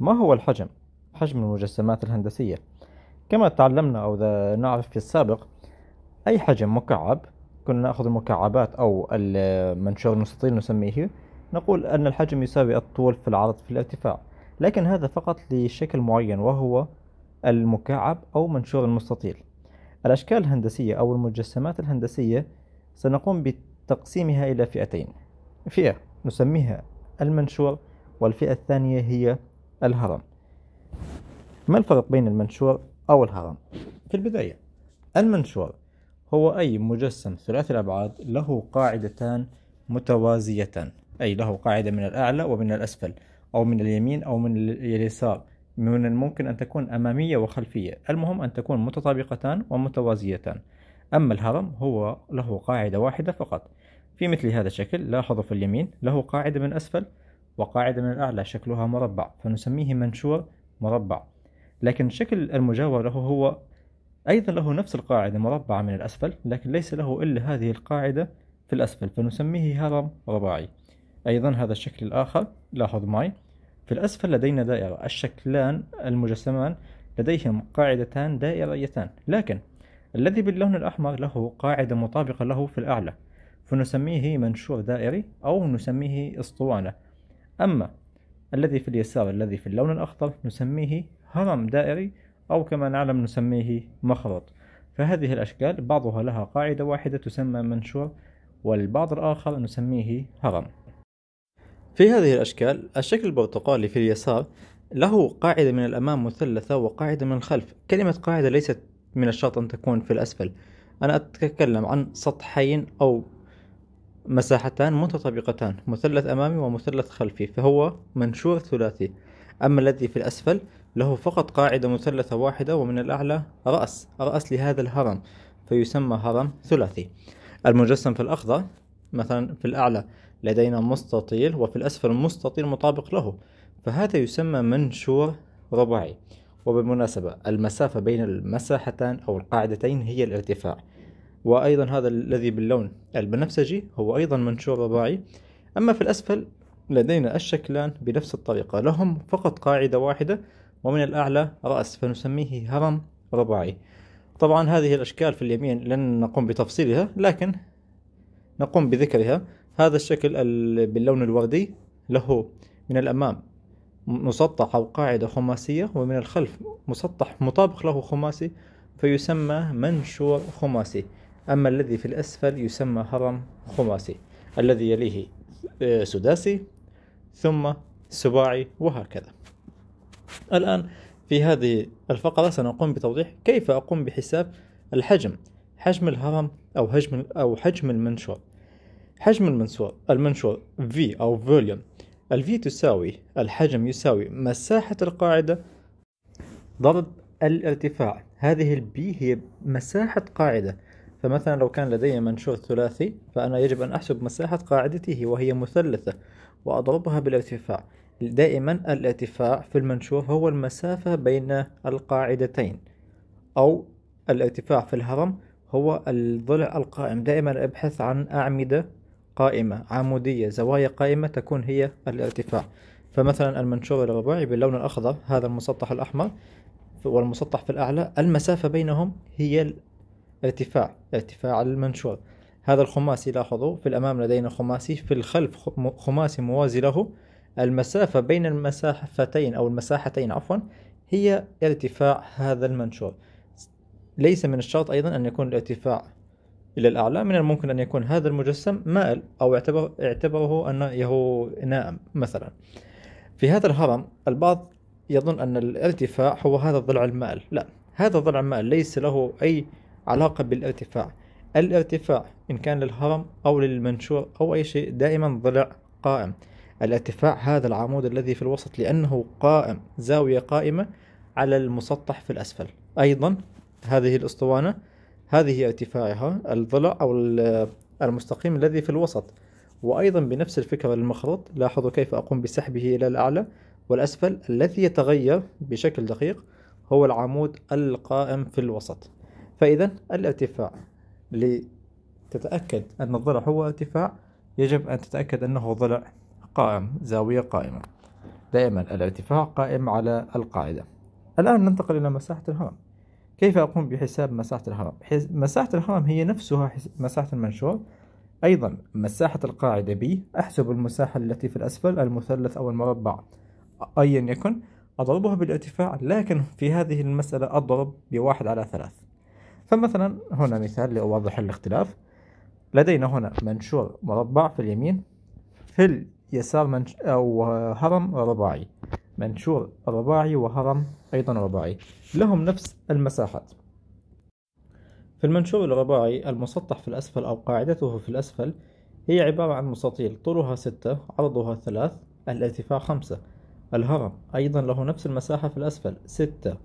ما هو الحجم؟ حجم المجسمات الهندسية كما تعلمنا أو نعرف في السابق أي حجم مكعب كنا نأخذ المكعبات أو المنشور المستطيل نسميه نقول أن الحجم يساوي الطول في العرض في الارتفاع لكن هذا فقط لشكل معين وهو المكعب أو منشور المستطيل الأشكال الهندسية أو المجسمات الهندسية سنقوم بتقسيمها إلى فئتين فئة نسميها المنشور والفئة الثانية هي الهرم ما الفرق بين المنشور أو الهرم؟ في البداية المنشور هو أي مجسم ثلاثي الأبعاد له قاعدتان متوازيتان أي له قاعدة من الأعلى ومن الأسفل أو من اليمين أو من اليسار من الممكن أن تكون أمامية وخلفية المهم أن تكون متطابقتان ومتوازيتان أما الهرم هو له قاعدة واحدة فقط في مثل هذا الشكل لاحظوا في اليمين له قاعدة من أسفل وقاعدة من الأعلى شكلها مربع فنسميه منشور مربع لكن الشكل المجاور له هو أيضا له نفس القاعدة مربعة من الأسفل لكن ليس له إلا هذه القاعدة في الأسفل فنسميه هرم رباعي أيضا هذا الشكل الآخر لاحظ معي في الأسفل لدينا دائرة الشكلان المجسمان لديهم قاعدتان دائريتان لكن الذي باللون الأحمر له قاعدة مطابقة له في الأعلى فنسميه منشور دائري أو نسميه اسطوانة أما الذي في اليسار الذي في اللون الأخضر نسميه هرم دائري أو كما نعلم نسميه مخرط فهذه الأشكال بعضها لها قاعدة واحدة تسمى منشور والبعض الآخر نسميه هرم في هذه الأشكال الشكل البرتقالي في اليسار له قاعدة من الأمام مثلثة وقاعدة من الخلف كلمة قاعدة ليست من الشرط أن تكون في الأسفل أنا أتكلم عن سطحين أو مساحتان متطابقتان مثلث أمامي ومثلث خلفي فهو منشور ثلاثي أما الذي في الأسفل له فقط قاعدة مثلثة واحدة ومن الأعلى رأس رأس لهذا الهرم فيسمى هرم ثلاثي المجسم في الأخضر مثلا في الأعلى لدينا مستطيل وفي الأسفل مستطيل مطابق له فهذا يسمى منشور رباعي وبالمناسبة المسافة بين المساحتان أو القاعدتين هي الارتفاع وأيضا هذا الذي باللون البنفسجي هو أيضا منشور رباعي أما في الأسفل لدينا الشكلان بنفس الطريقة لهم فقط قاعدة واحدة ومن الأعلى رأس فنسميه هرم رباعي طبعا هذه الأشكال في اليمين لن نقوم بتفصيلها لكن نقوم بذكرها هذا الشكل باللون الوردي له من الأمام مسطح أو قاعدة خماسية ومن الخلف مسطح مطابق له خماسي فيسمى منشور خماسي أما الذي في الأسفل يسمى هرم خماسي الذي يليه آه، سداسي ثم سباعي وهكذا الآن في هذه الفقرة سنقوم بتوضيح كيف أقوم بحساب الحجم حجم الهرم أو حجم أو حجم المنشور حجم المنشور المنشور V أو فوليوم ال V تساوي الحجم يساوي مساحة القاعدة ضرب الارتفاع هذه ال B هي مساحة قاعدة فمثلا لو كان لدي منشور ثلاثي فأنا يجب أن أحسب مساحة قاعدته وهي مثلثة وأضربها بالارتفاع دائما الارتفاع في المنشور هو المسافة بين القاعدتين أو الارتفاع في الهرم هو الضلع القائم دائما ابحث عن أعمدة قائمة عمودية زوايا قائمة تكون هي الارتفاع فمثلا المنشور الرباعي باللون الأخضر هذا المسطح الأحمر والمسطح في الأعلى المسافة بينهم هي ارتفاع ارتفاع المنشور هذا الخماسي لاحظوا في الأمام لدينا خماسي في الخلف خماسي موازي له المسافة بين المسافتين أو المساحتين عفوا هي ارتفاع هذا المنشور ليس من الشرط أيضا أن يكون الارتفاع إلى الأعلى من الممكن أن يكون هذا المجسم مائل أو اعتبر اعتبره أنه نائم مثلا في هذا الهرم البعض يظن أن الارتفاع هو هذا الضلع المائل لا هذا الضلع المائل ليس له أي علاقة بالارتفاع الارتفاع إن كان للهرم أو للمنشور أو أي شيء دائما ضلع قائم الارتفاع هذا العمود الذي في الوسط لأنه قائم زاوية قائمة على المسطح في الأسفل أيضا هذه الأسطوانة هذه ارتفاعها الضلع أو المستقيم الذي في الوسط وأيضا بنفس الفكرة للمخرط لاحظوا كيف أقوم بسحبه إلى الأعلى والأسفل الذي يتغير بشكل دقيق هو العمود القائم في الوسط فإذا الارتفاع لتتأكد أن الضلع هو ارتفاع يجب أن تتأكد أنه ضلع قائم زاوية قائمة دائما الارتفاع قائم على القاعدة الآن ننتقل إلى مساحة الهرم كيف أقوم بحساب مساحة الهرم؟ مساحة الهرم هي نفسها مساحة المنشور أيضا مساحة القاعدة B أحسب المساحة التي في الأسفل المثلث أو المربع أيا يكن أضربها بالارتفاع لكن في هذه المسألة أضرب بواحد على ثلاث فمثلا هنا مثال لأوضح الاختلاف لدينا هنا منشور مربع في اليمين في اليسار منش... أو هرم رباعي منشور رباعي وهرم أيضا رباعي لهم نفس المساحات في المنشور الرباعي المسطح في الأسفل أو قاعدته في الأسفل هي عبارة عن مستطيل طولها ستة عرضها ثلاث الارتفاع خمسة الهرم أيضا له نفس المساحة في الأسفل ستة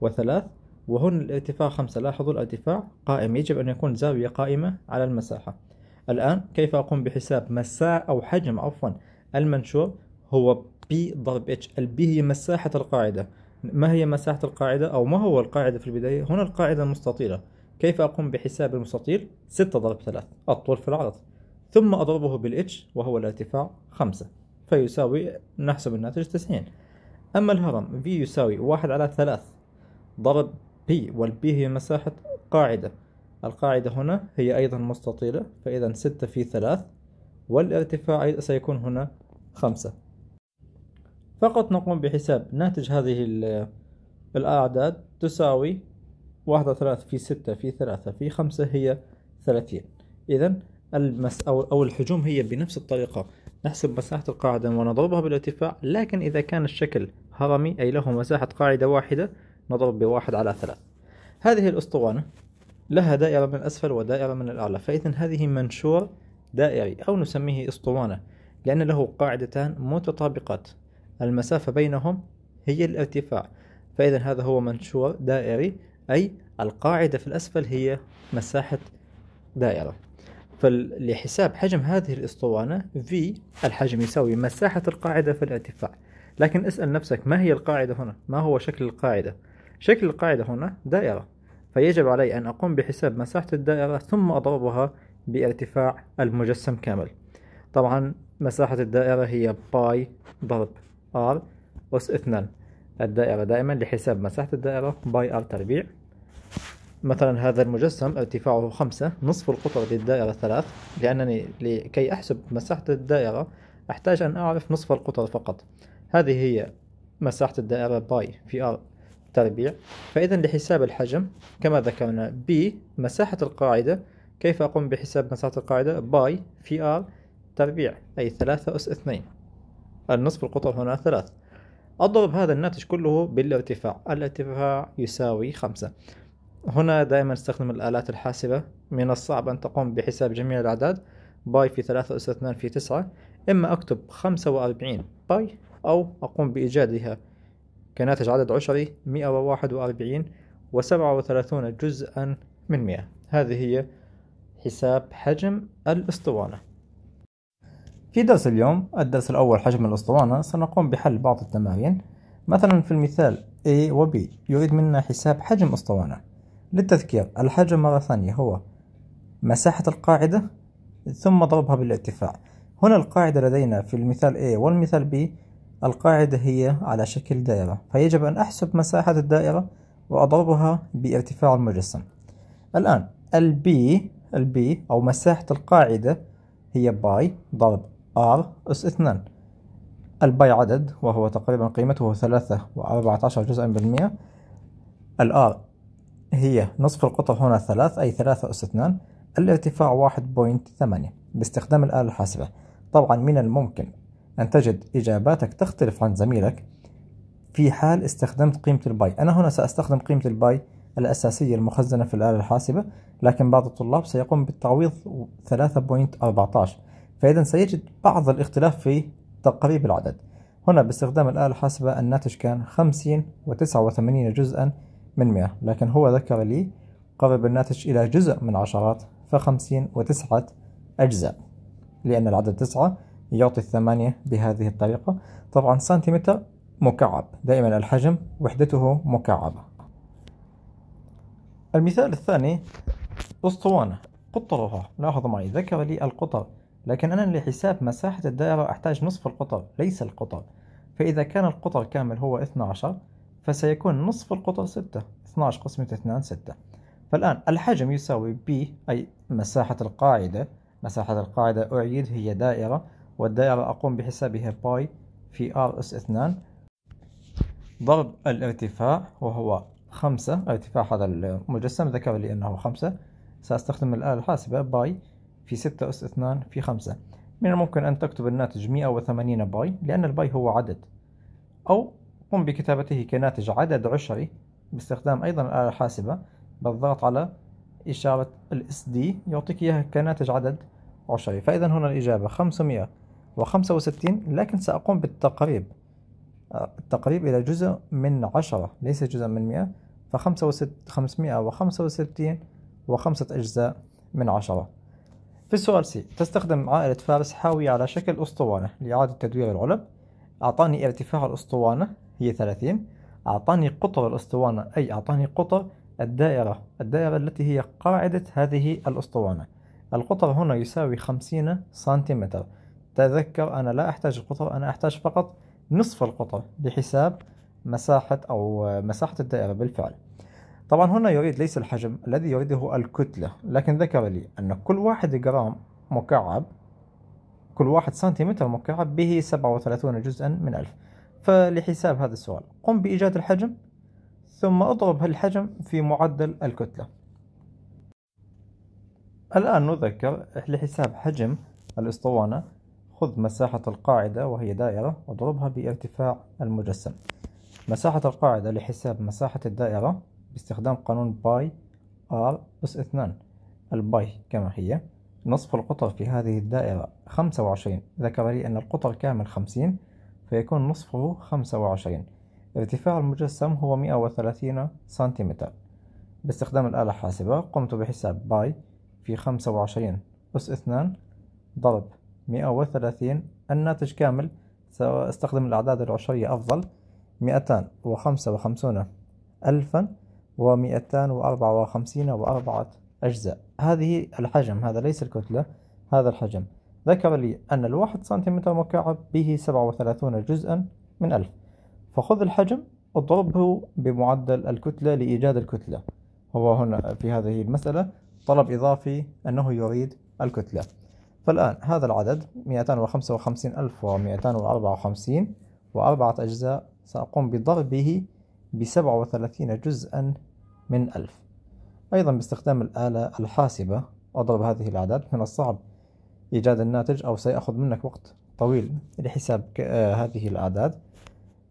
وثلاث وهنا الارتفاع خمسة لاحظوا الارتفاع قائم يجب أن يكون زاوية قائمة على المساحة الآن كيف أقوم بحساب مساحة أو حجم عفوا المنشور هو P ضرب H البي هي مساحة القاعدة ما هي مساحة القاعدة أو ما هو القاعدة في البداية هنا القاعدة المستطيلة كيف أقوم بحساب المستطيل 6 ضرب 3 الطول في العرض ثم أضربه بالإتش وهو الارتفاع 5 فيساوي نحسب الناتج 90 أما الهرم V يساوي 1 على 3 ضرب بي والبي هي مساحة قاعدة القاعدة هنا هي أيضا مستطيلة فإذا ستة في ثلاث والارتفاع سيكون هنا خمسة فقط نقوم بحساب ناتج هذه الأعداد تساوي واحدة ثلاث في ستة في ثلاثة في خمسة هي ثلاثين إذا المس أو, أو الحجوم هي بنفس الطريقة نحسب مساحة القاعدة ونضربها بالارتفاع لكن إذا كان الشكل هرمي أي له مساحة قاعدة واحدة نضرب بواحد على ثلاث هذه الأسطوانة لها دائرة من الأسفل ودائرة من الأعلى فإذا هذه منشور دائري أو نسميه أسطوانة لأن له قاعدتان متطابقات المسافة بينهم هي الارتفاع فإذا هذا هو منشور دائري أي القاعدة في الأسفل هي مساحة دائرة فلحساب حجم هذه الأسطوانة V الحجم يساوي مساحة القاعدة في الارتفاع لكن اسأل نفسك ما هي القاعدة هنا؟ ما هو شكل القاعدة؟ شكل القاعدة هنا دائرة فيجب علي أن أقوم بحساب مساحة الدائرة ثم أضربها بارتفاع المجسم كامل طبعا مساحة الدائرة هي باي ضرب R أس 2 الدائرة دائما لحساب مساحة الدائرة باي R تربيع مثلا هذا المجسم ارتفاعه خمسة نصف القطر للدائرة ثلاث لأنني لكي أحسب مساحة الدائرة أحتاج أن أعرف نصف القطر فقط هذه هي مساحة الدائرة باي في R تربيع فإذا لحساب الحجم كما ذكرنا B مساحة القاعدة كيف أقوم بحساب مساحة القاعدة باي في آر تربيع أي ثلاثة أس اثنين النصف القطر هنا ثلاث أضرب هذا الناتج كله بالارتفاع الارتفاع يساوي خمسة هنا دائما استخدم الآلات الحاسبة من الصعب أن تقوم بحساب جميع الأعداد باي في ثلاثة أس اثنان في تسعة إما أكتب خمسة وأربعين باي أو أقوم بإيجادها كناتج عدد عشري 141 و37 جزءا من 100 هذه هي حساب حجم الأسطوانة في درس اليوم الدرس الأول حجم الأسطوانة سنقوم بحل بعض التمارين مثلا في المثال A و B يريد منا حساب حجم أسطوانة للتذكير الحجم مرة ثانية هو مساحة القاعدة ثم ضربها بالارتفاع هنا القاعدة لدينا في المثال A والمثال B القاعدة هي على شكل دائرة فيجب أن أحسب مساحة الدائرة وأضربها بارتفاع المجسم الآن البي البي أو مساحة القاعدة هي باي ضرب ار أس 2 الباي عدد وهو تقريبا قيمته ثلاثة وأربعة عشر جزءا بالمئة الآر هي نصف القطر هنا ثلاث أي ثلاثة أس اثنان الارتفاع واحد بوينت ثمانية باستخدام الآلة الحاسبة طبعا من الممكن أن تجد إجاباتك تختلف عن زميلك في حال استخدمت قيمة الباي أنا هنا سأستخدم قيمة الباي الأساسية المخزنة في الآلة الحاسبة لكن بعض الطلاب سيقوم بالتعويض 3.14 فإذا سيجد بعض الاختلاف في تقريب العدد هنا باستخدام الآلة الحاسبة الناتج كان 50 و89 جزءا من 100 لكن هو ذكر لي قرب الناتج إلى جزء من عشرات ف 50 و 9 أجزاء لأن العدد 9 يعطي الثمانية بهذه الطريقة طبعا سنتيمتر مكعب دائما الحجم وحدته مكعبة المثال الثاني أسطوانة قطرها لاحظ معي ذكر لي القطر لكن أنا لحساب مساحة الدائرة أحتاج نصف القطر ليس القطر فإذا كان القطر كامل هو 12 فسيكون نصف القطر 6 12 قسمة 2 6 فالآن الحجم يساوي B أي مساحة القاعدة مساحة القاعدة أعيد هي دائرة والدائرة أقوم بحسابها باي في ار أس اثنان ضرب الارتفاع وهو خمسة ارتفاع هذا المجسم ذكر لي أنه خمسة سأستخدم الآلة الحاسبة باي في ستة أس اثنان في خمسة من الممكن أن تكتب الناتج مئة وثمانين باي لأن الباي هو عدد أو قم بكتابته كناتج عدد عشري باستخدام أيضا الآلة الحاسبة بالضغط على إشارة الاس دي يعطيك إياها كناتج عدد عشري فإذا هنا الإجابة خمسمائة و65 لكن سأقوم بالتقريب آه، التقريب إلى جزء من عشرة ليس جزء من مئة فخمسة وست خمسمائة وخمسة وستين وخمسة أجزاء من عشرة في السؤال سي تستخدم عائلة فارس حاوية على شكل أسطوانة لإعادة تدوير العلب أعطاني ارتفاع الأسطوانة هي ثلاثين أعطاني قطر الأسطوانة أي أعطاني قطر الدائرة الدائرة التي هي قاعدة هذه الأسطوانة القطر هنا يساوي خمسين سنتيمتر تذكر أنا لا أحتاج القطر أنا أحتاج فقط نصف القطر بحساب مساحة أو مساحة الدائرة بالفعل طبعا هنا يريد ليس الحجم الذي يريده الكتلة لكن ذكر لي أن كل واحد جرام مكعب كل واحد سنتيمتر مكعب به 37 جزءا من ألف فلحساب هذا السؤال قم بإيجاد الحجم ثم اضرب الحجم في معدل الكتلة الآن نذكر لحساب حجم الأسطوانة خذ مساحة القاعدة وهي دائرة واضربها بارتفاع المجسم مساحة القاعدة لحساب مساحة الدائرة باستخدام قانون باي ار أس اثنان الباي كما هي نصف القطر في هذه الدائرة خمسة وعشرين ذكر لي أن القطر كامل خمسين فيكون نصفه خمسة وعشرين ارتفاع المجسم هو مئة وثلاثين سنتيمتر باستخدام الآلة الحاسبة قمت بحساب باي في خمسة وعشرين أس اثنان ضرب 130 الناتج كامل سأستخدم الأعداد العشرية أفضل 255 ألفا و254 وأربعة أجزاء هذه الحجم هذا ليس الكتلة هذا الحجم ذكر لي أن الواحد سنتيمتر مكعب به 37 جزءا من ألف فخذ الحجم اضربه بمعدل الكتلة لإيجاد الكتلة هو هنا في هذه المسألة طلب إضافي أنه يريد الكتلة فالآن هذا العدد 255254 وأربعة أجزاء سأقوم بضربه بسبعة وثلاثين جزءا من ألف أيضا باستخدام الآلة الحاسبة أضرب هذه الأعداد من الصعب إيجاد الناتج أو سيأخذ منك وقت طويل لحساب آه، هذه الأعداد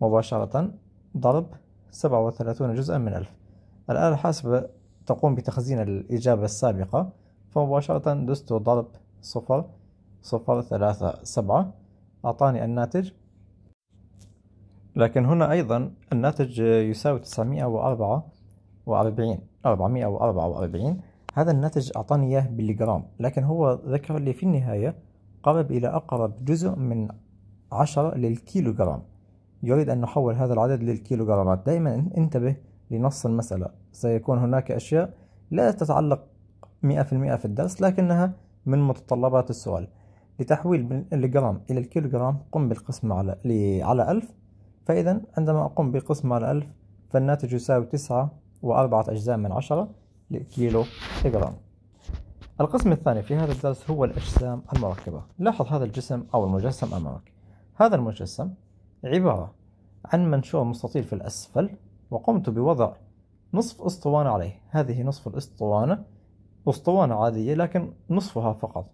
مباشرة ضرب سبعة وثلاثون جزءا من ألف الآلة الحاسبة تقوم بتخزين الإجابة السابقة فمباشرة دست ضرب صفر صفر ثلاثة سبعة أعطاني الناتج لكن هنا أيضا الناتج يساوي تسعمائة وأربعة وأربعين أربعمائة وأربعة وأربعين هذا الناتج أعطاني إياه بالجرام لكن هو ذكر لي في النهاية قرب إلى أقرب جزء من عشرة للكيلوغرام يريد أن نحول هذا العدد للكيلوغرامات دائما انتبه لنص المسألة سيكون هناك أشياء لا تتعلق مئة في المئة في الدرس لكنها من متطلبات السؤال لتحويل من الجرام إلى الكيلوغرام قم بالقسمة على على ألف فإذا عندما أقوم بالقسمة على ألف فالناتج يساوي تسعة وأربعة أجزاء من عشرة لكيلو جرام القسم الثاني في هذا الدرس هو الأجسام المركبة لاحظ هذا الجسم أو المجسم أمامك هذا المجسم عبارة عن منشور مستطيل في الأسفل وقمت بوضع نصف أسطوانة عليه هذه نصف الأسطوانة أسطوانة عادية لكن نصفها فقط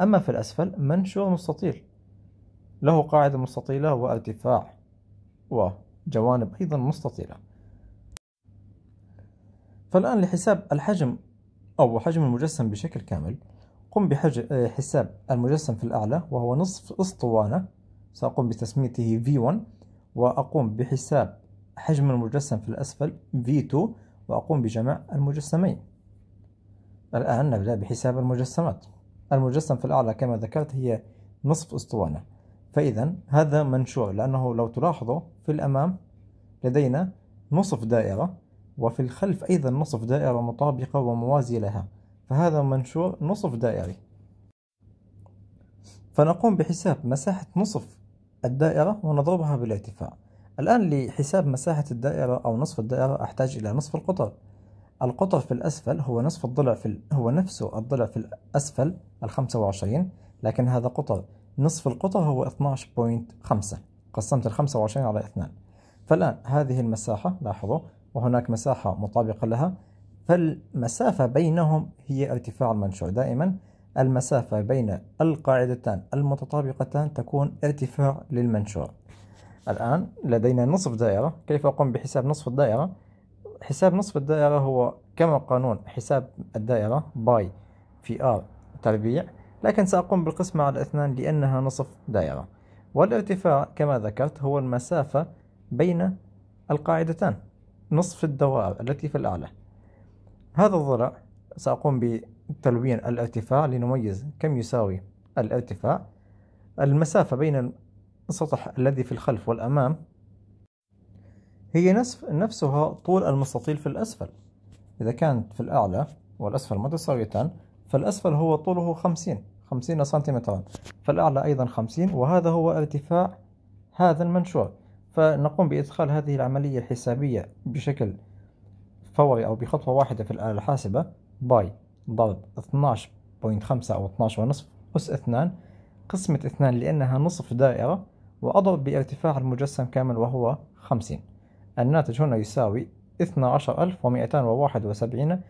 أما في الأسفل منشور مستطيل له قاعدة مستطيلة وارتفاع وجوانب أيضا مستطيلة فالآن لحساب الحجم أو حجم المجسم بشكل كامل قم بحساب آه، المجسم في الأعلى وهو نصف أسطوانة سأقوم بتسميته V1 وأقوم بحساب حجم المجسم في الأسفل V2 وأقوم بجمع المجسمين الآن نبدأ بحساب المجسمات المجسم في الأعلى كما ذكرت هي نصف أسطوانة فإذا هذا منشوع لأنه لو تلاحظوا في الأمام لدينا نصف دائرة وفي الخلف أيضا نصف دائرة مطابقة وموازية لها فهذا منشور نصف دائري فنقوم بحساب مساحة نصف الدائرة ونضربها بالارتفاع الآن لحساب مساحة الدائرة أو نصف الدائرة أحتاج إلى نصف القطر القطر في الأسفل هو نصف الضلع في ال... هو نفسه الضلع في الأسفل ال 25 لكن هذا قطر نصف القطر هو 12.5 قسمت ال 25 على 2 فالآن هذه المساحة لاحظوا وهناك مساحة مطابقة لها فالمسافة بينهم هي ارتفاع المنشور دائما المسافة بين القاعدتان المتطابقتان تكون ارتفاع للمنشور الآن لدينا نصف دائرة كيف أقوم بحساب نصف الدائرة حساب نصف الدائرة هو كما قانون حساب الدائرة باي في ار تربيع لكن سأقوم بالقسمة على اثنان لأنها نصف دائرة والارتفاع كما ذكرت هو المسافة بين القاعدتان نصف الدوائر التي في الأعلى هذا الضلع سأقوم بتلوين الارتفاع لنميز كم يساوي الارتفاع المسافة بين السطح الذي في الخلف والأمام هي نصف نفسها طول المستطيل في الأسفل إذا كانت في الأعلى والأسفل متساويتان فالأسفل هو طوله خمسين خمسين سنتيمترا فالأعلى أيضا خمسين وهذا هو ارتفاع هذا المنشور فنقوم بإدخال هذه العملية الحسابية بشكل فوري أو بخطوة واحدة في الآلة الحاسبة باي ضرب 12.5 أو 12 ونصف أس 2 قسمة 2 لأنها نصف دائرة وأضرب بارتفاع المجسم كامل وهو 50 الناتج هنا يساوي اثنا عشر ألف ومئتان وواحد وسبعين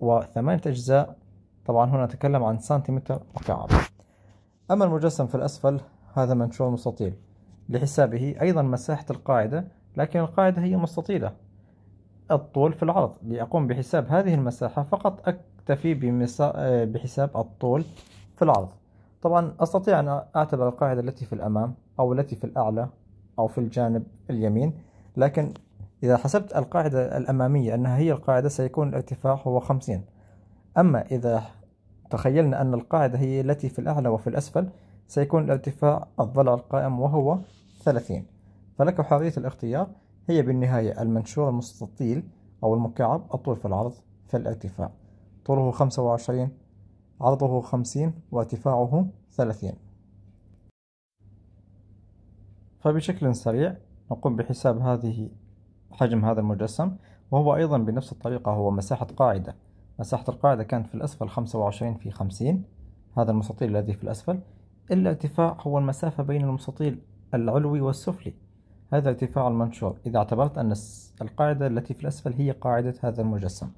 وثمانية أجزاء طبعا هنا نتكلم عن سنتيمتر مكعب أما المجسم في الأسفل هذا منشور مستطيل لحسابه أيضا مساحة القاعدة لكن القاعدة هي مستطيلة الطول في العرض لأقوم بحساب هذه المساحة فقط أكتفي بمسا... آه، بحساب الطول في العرض طبعا أستطيع أن أعتبر القاعدة التي في الأمام أو التي في الأعلى أو في الجانب اليمين لكن إذا حسبت القاعدة الأمامية أنها هي القاعدة سيكون الارتفاع هو 50 أما إذا تخيلنا أن القاعدة هي التي في الأعلى وفي الأسفل سيكون الارتفاع الضلع القائم وهو 30 فلك حرية الاختيار هي بالنهاية المنشور المستطيل أو المكعب الطول في العرض في الارتفاع طوله 25 عرضه 50 وارتفاعه 30 فبشكل سريع نقوم بحساب هذه حجم هذا المجسم وهو أيضا بنفس الطريقة هو مساحة قاعدة مساحة القاعدة كانت في الأسفل 25 في 50 هذا المستطيل الذي في الأسفل الارتفاع هو المسافة بين المستطيل العلوي والسفلي هذا ارتفاع المنشور إذا اعتبرت أن القاعدة التي في الأسفل هي قاعدة هذا المجسم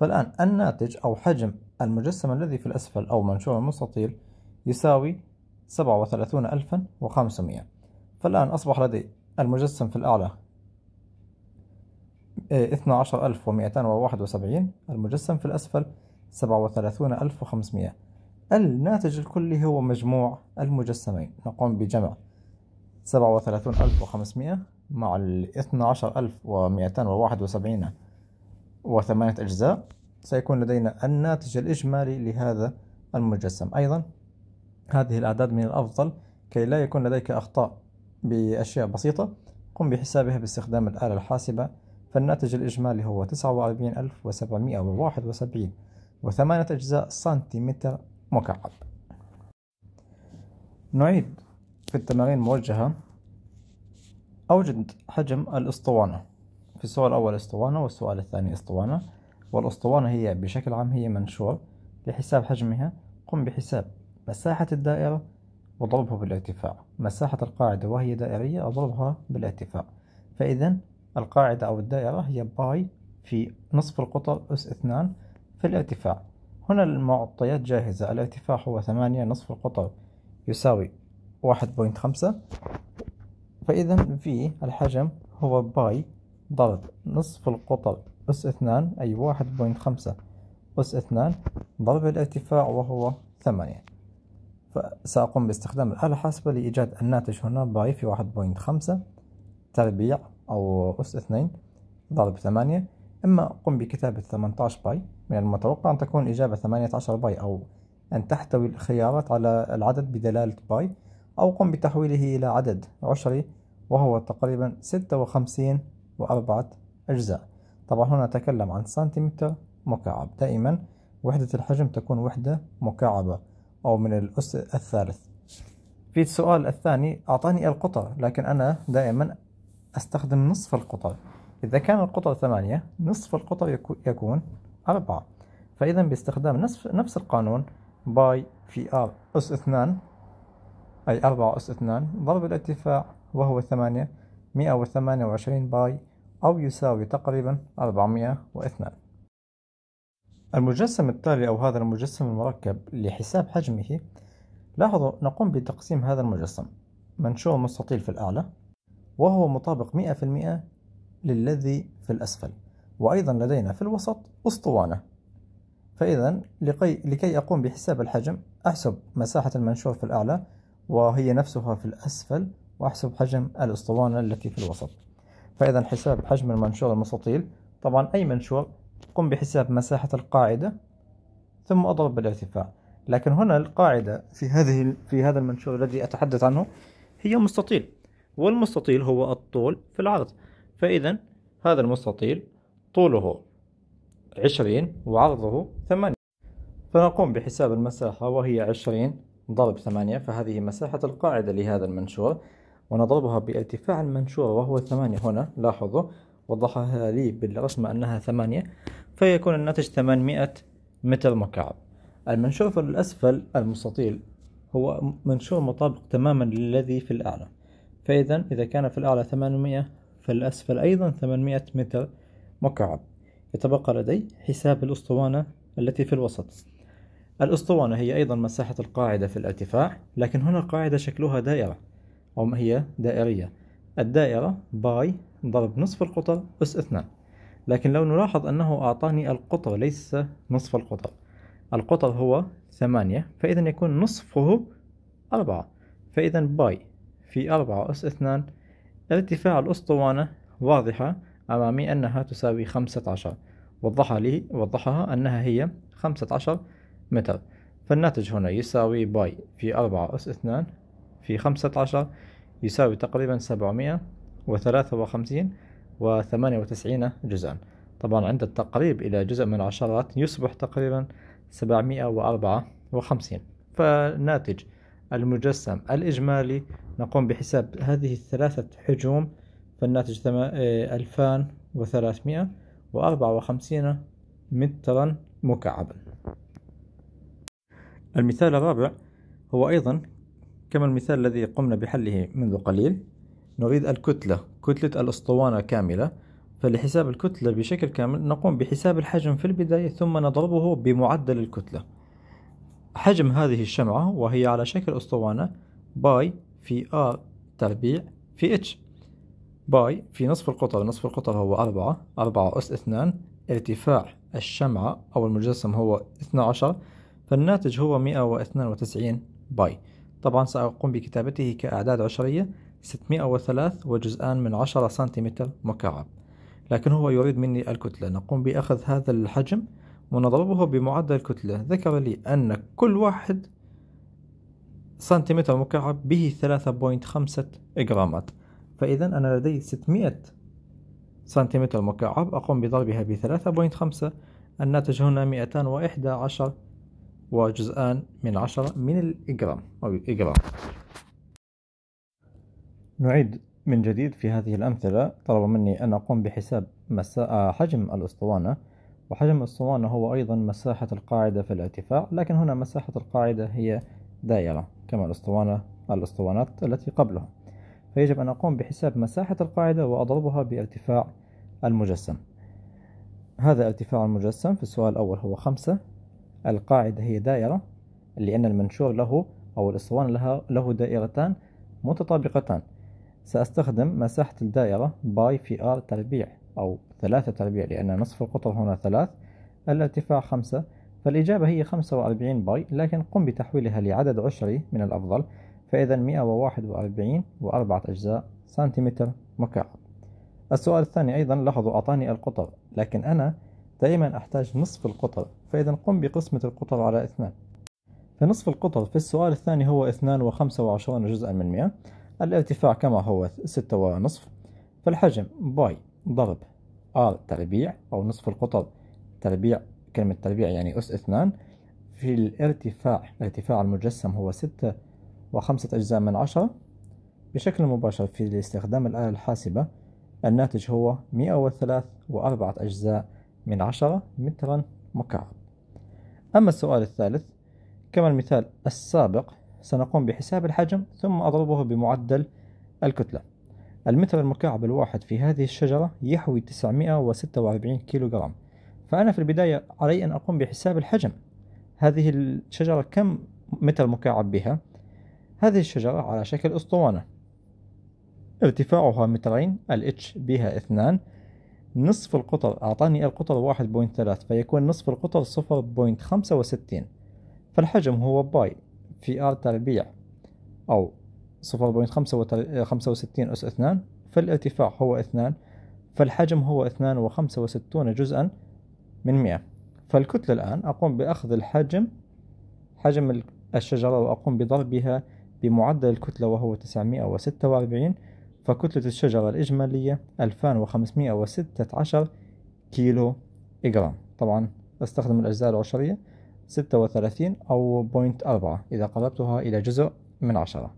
فالآن الناتج أو حجم المجسم الذي في الأسفل أو منشور المستطيل يساوي 37500 فالآن أصبح لدي المجسم في الأعلى إيه، اثنا عشر ألف ومئتان وواحد وسبعين المجسم في الأسفل سبعة وثلاثون ألف وخمسمائة الناتج الكلي هو مجموع المجسمين نقوم بجمع سبعة وثلاثون ألف وخمسمائة مع ال عشر ألف ومئتان وواحد وسبعين وثمانية أجزاء سيكون لدينا الناتج الإجمالي لهذا المجسم أيضا هذه الأعداد من الأفضل كي لا يكون لديك أخطاء بأشياء بسيطة قم بحسابها باستخدام الآلة الحاسبة فالناتج الإجمالي هو 49771 وثمانية أجزاء سنتيمتر مكعب نعيد في التمارين الموجهة أوجد حجم الأسطوانة في السؤال الأول أسطوانة والسؤال الثاني أسطوانة والأسطوانة هي بشكل عام هي منشور لحساب حجمها قم بحساب مساحة الدائرة وضربه بالارتفاع مساحة القاعدة وهي دائرية أضربها بالارتفاع فإذا القاعدة أو الدائرة هي باي في نصف القطر أس اثنان في الارتفاع هنا المعطيات جاهزة الارتفاع هو ثمانية نصف القطر يساوي واحد بوينت خمسة فإذا في الحجم هو باي ضرب نصف القطر أس اثنان أي واحد بوينت خمسة أس اثنان ضرب الارتفاع وهو ثمانية فسأقوم باستخدام الآلة الحاسبة لإيجاد الناتج هنا باي في واحد بوينت خمسة تربيع أو أس اثنين ضرب ثمانية إما أقوم بكتابة 18 باي من المتوقع أن تكون الإجابة 18 باي أو أن تحتوي الخيارات على العدد بدلالة باي أو قم بتحويله إلى عدد عشري وهو تقريبا ستة وخمسين وأربعة أجزاء طبعا هنا نتكلم عن سنتيمتر مكعب دائما وحدة الحجم تكون وحدة مكعبة أو من الأس الثالث في السؤال الثاني أعطاني القطع لكن أنا دائما أستخدم نصف القطع إذا كان القطع ثمانية نصف القطع يكون أربعة فإذا باستخدام نصف نفس القانون باي في آر أس اثنان أي أربعة أس اثنان ضرب الارتفاع وهو ثمانية مئة وثمانية وعشرين باي أو يساوي تقريبا أربعمئة واثنان المجسم التالي أو هذا المجسم المركب لحساب حجمه لاحظوا نقوم بتقسيم هذا المجسم منشور مستطيل في الأعلى وهو مطابق 100% للذي في الأسفل وأيضا لدينا في الوسط أسطوانة فإذا لكي, لكي أقوم بحساب الحجم أحسب مساحة المنشور في الأعلى وهي نفسها في الأسفل وأحسب حجم الأسطوانة التي في الوسط فإذا حساب حجم المنشور المستطيل طبعا أي منشور قم بحساب مساحة القاعدة ثم أضرب بالارتفاع لكن هنا القاعدة في هذه في هذا المنشور الذي أتحدث عنه هي مستطيل والمستطيل هو الطول في العرض فإذا هذا المستطيل طوله عشرين وعرضه ثمانية فنقوم بحساب المساحة وهي عشرين ضرب ثمانية فهذه مساحة القاعدة لهذا المنشور ونضربها بارتفاع المنشور وهو ثمانية هنا لاحظوا وضحها لي بالرسمة أنها ثمانية فيكون الناتج 800 متر مكعب المنشور في الأسفل المستطيل هو منشور مطابق تماما للذي في الأعلى فإذا إذا كان في الأعلى 800 فالأسفل أيضا 800 متر مكعب يتبقى لدي حساب الأسطوانة التي في الوسط الأسطوانة هي أيضا مساحة القاعدة في الارتفاع لكن هنا القاعدة شكلها دائرة أو هي دائرية الدائرة باي ضرب نصف القطر أس اثنان لكن لو نلاحظ أنه أعطاني القطر ليس نصف القطر القطر هو ثمانية فإذا يكون نصفه أربعة فإذا باي في أربعة أس اثنان ارتفاع الأسطوانة واضحة أمامي أنها تساوي خمسة عشر وضحها لي وضحها أنها هي خمسة عشر متر فالناتج هنا يساوي باي في أربعة أس اثنان في خمسة عشر يساوي تقريبا 753 و 98 جزءا طبعا عند التقريب إلى جزء من العشرات يصبح تقريبا 754 فالناتج المجسم الإجمالي نقوم بحساب هذه الثلاثة حجوم فالناتج 2354 آه، مترا مكعبا المثال الرابع هو أيضا كما المثال الذي قمنا بحله منذ قليل نريد الكتلة كتلة الأسطوانة كاملة فلحساب الكتلة بشكل كامل نقوم بحساب الحجم في البداية ثم نضربه بمعدل الكتلة حجم هذه الشمعة وهي على شكل أسطوانة باي في آر تربيع في اتش باي في نصف القطر نصف القطر هو أربعة أربعة أس اثنان ارتفاع الشمعة أو المجسم هو اثنا عشر فالناتج هو مئة واثنان وتسعين باي طبعا سأقوم بكتابته كأعداد عشرية 603 وجزءان من 10 سنتيمتر مكعب لكن هو يريد مني الكتلة نقوم بأخذ هذا الحجم ونضربه بمعدل الكتلة ذكر لي أن كل واحد سنتيمتر مكعب به 3.5 جرامات فإذا أنا لدي 600 سنتيمتر مكعب أقوم بضربها ب 3.5 الناتج هنا 211 وجزءان من عشرة من الإجرام أو الإجرام نعيد من جديد في هذه الأمثلة طلب مني أن أقوم بحساب مسا... حجم الأسطوانة وحجم الأسطوانة هو أيضا مساحة القاعدة في الارتفاع لكن هنا مساحة القاعدة هي دائرة كما الأسطوانة الأسطوانات التي قبلها فيجب أن أقوم بحساب مساحة القاعدة وأضربها بارتفاع المجسم هذا ارتفاع المجسم في السؤال الأول هو خمسة القاعدة هي دائرة لأن المنشور له أو الأسطوانة لها له دائرتان متطابقتان سأستخدم مساحة الدائرة باي في آر تربيع أو ثلاثة تربيع لأن نصف القطر هنا ثلاث الارتفاع خمسة فالإجابة هي خمسة وأربعين باي لكن قم بتحويلها لعدد عشري من الأفضل فإذا مئة وواحد وأربعين وأربعة أجزاء سنتيمتر مكعب السؤال الثاني أيضا لاحظوا أعطاني القطر لكن أنا دائما أحتاج نصف القطر فإذا قم بقسمة القطر على اثنان فنصف القطر في السؤال الثاني هو اثنان وخمسة وعشرون جزءا من مئة الارتفاع كما هو ستة ونصف فالحجم باي ضرب آر تربيع أو نصف القطر تربيع كلمة تربيع يعني أس اثنان في الارتفاع ارتفاع المجسم هو ستة وخمسة أجزاء من عشرة بشكل مباشر في استخدام الآلة الحاسبة الناتج هو مئة وثلاث وأربعة أجزاء من عشرة مترا مكعب أما السؤال الثالث كما المثال السابق سنقوم بحساب الحجم ثم أضربه بمعدل الكتلة المتر المكعب الواحد في هذه الشجرة يحوي 946 كيلوغرام فأنا في البداية علي أن أقوم بحساب الحجم هذه الشجرة كم متر مكعب بها؟ هذه الشجرة على شكل أسطوانة ارتفاعها مترين ال H بها اثنان نصف القطر أعطاني القطر واحد بوينت ثلاث فيكون نصف القطر صفر بوينت خمسة وستين فالحجم هو باي في آر تربيع أو صفر بوينت خمسة وخمسة وستين أس اثنان فالارتفاع هو اثنان فالحجم هو اثنان وخمسة وستون جزءا من مئة فالكتلة الآن أقوم بأخذ الحجم حجم الشجرة وأقوم بضربها بمعدل الكتلة وهو تسعمائة وستة وأربعين فكتلة الشجرة الإجمالية 2516 كيلو جرام طبعا استخدم الأجزاء العشرية 36 أو بوينت أربعة إذا قربتها إلى جزء من عشرة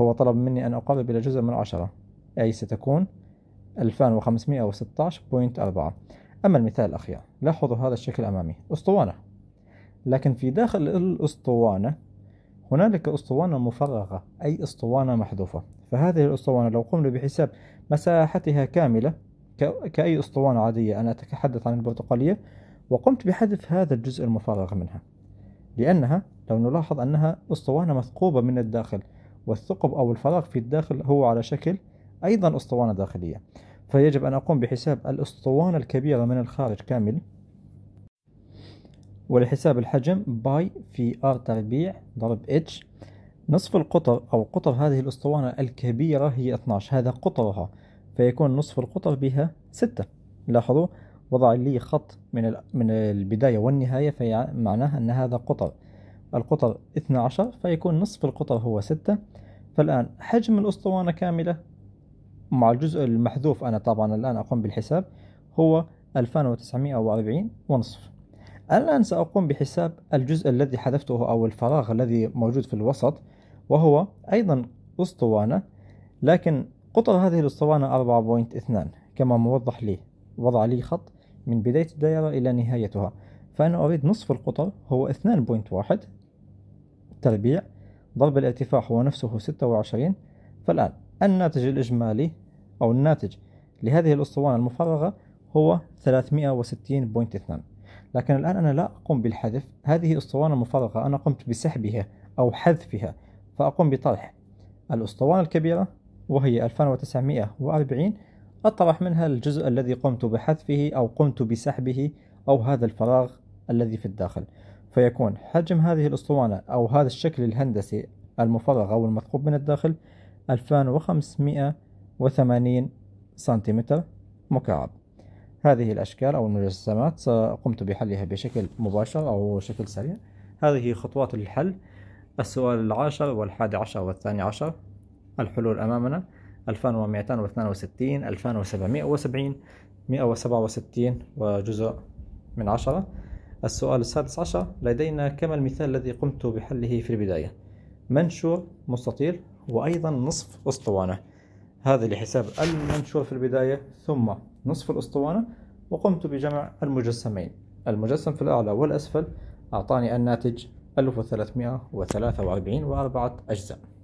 هو طلب مني أن أقرب إلى جزء من عشرة أي ستكون 2516.4 أما المثال الأخير لاحظوا هذا الشكل أمامي أسطوانة لكن في داخل الأسطوانة هنالك أسطوانة مفرغة أي أسطوانة محذوفة فهذه الأسطوانة لو قمنا بحساب مساحتها كاملة كأي أسطوانة عادية أنا أتحدث عن البرتقالية وقمت بحذف هذا الجزء المفرغ منها لأنها لو نلاحظ أنها أسطوانة مثقوبة من الداخل والثقب أو الفراغ في الداخل هو على شكل أيضا أسطوانة داخلية فيجب أن أقوم بحساب الأسطوانة الكبيرة من الخارج كامل ولحساب الحجم باي في R تربيع ضرب H نصف القطر أو قطر هذه الأسطوانة الكبيرة هي 12 هذا قطرها فيكون نصف القطر بها 6 لاحظوا وضع لي خط من من البداية والنهاية فمعناه أن هذا قطر القطر 12 فيكون نصف القطر هو 6 فالآن حجم الأسطوانة كاملة مع الجزء المحذوف أنا طبعا الآن أقوم بالحساب هو 2940 ونصف الآن سأقوم بحساب الجزء الذي حذفته أو الفراغ الذي موجود في الوسط وهو أيضا أسطوانة لكن قطر هذه الأسطوانة 4.2 كما موضح لي وضع لي خط من بداية الدائرة إلى نهايتها فأنا أريد نصف القطر هو 2.1 تربيع ضرب الارتفاع هو نفسه 26 فالآن الناتج الإجمالي أو الناتج لهذه الأسطوانة المفرغة هو 360.2 لكن الآن أنا لا أقوم بالحذف هذه أسطوانة مفرغة أنا قمت بسحبها أو حذفها فأقوم بطرح الأسطوانة الكبيرة وهي 2940 أطرح منها الجزء الذي قمت بحذفه أو قمت بسحبه أو هذا الفراغ الذي في الداخل فيكون حجم هذه الأسطوانة أو هذا الشكل الهندسي المفرغ أو المثقوب من الداخل 2580 سنتيمتر مكعب هذه الأشكال أو المجسمات قمت بحلها بشكل مباشر أو شكل سريع هذه خطوات الحل السؤال العاشر والحادي عشر والثاني عشر الحلول أمامنا 2262 2770 167 وجزء من عشرة السؤال السادس عشر لدينا كما المثال الذي قمت بحله في البداية منشور مستطيل وأيضا نصف أسطوانة هذا لحساب المنشور في البداية ثم نصف الأسطوانة وقمت بجمع المجسمين المجسم في الأعلى والأسفل أعطاني الناتج 1343 وأربعة أجزاء